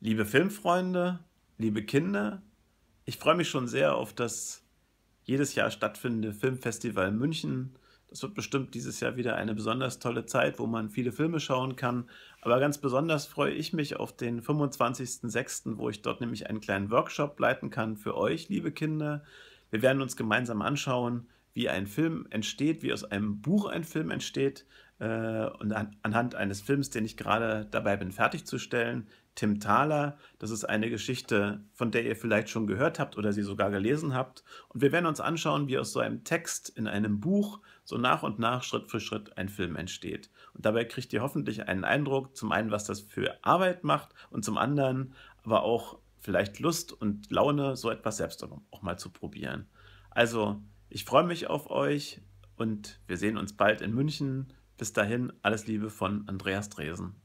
Liebe Filmfreunde, liebe Kinder, ich freue mich schon sehr auf das jedes Jahr stattfindende Filmfestival München. Das wird bestimmt dieses Jahr wieder eine besonders tolle Zeit, wo man viele Filme schauen kann. Aber ganz besonders freue ich mich auf den 25.06., wo ich dort nämlich einen kleinen Workshop leiten kann für euch, liebe Kinder. Wir werden uns gemeinsam anschauen, wie ein Film entsteht, wie aus einem Buch ein Film entsteht äh, und an, anhand eines Films, den ich gerade dabei bin fertigzustellen. Tim Thaler, das ist eine Geschichte, von der ihr vielleicht schon gehört habt oder sie sogar gelesen habt. Und wir werden uns anschauen, wie aus so einem Text in einem Buch so nach und nach Schritt für Schritt ein Film entsteht. Und dabei kriegt ihr hoffentlich einen Eindruck, zum einen, was das für Arbeit macht und zum anderen aber auch vielleicht Lust und Laune, so etwas selbst auch mal zu probieren. Also ich freue mich auf euch und wir sehen uns bald in München. Bis dahin, alles Liebe von Andreas Dresen.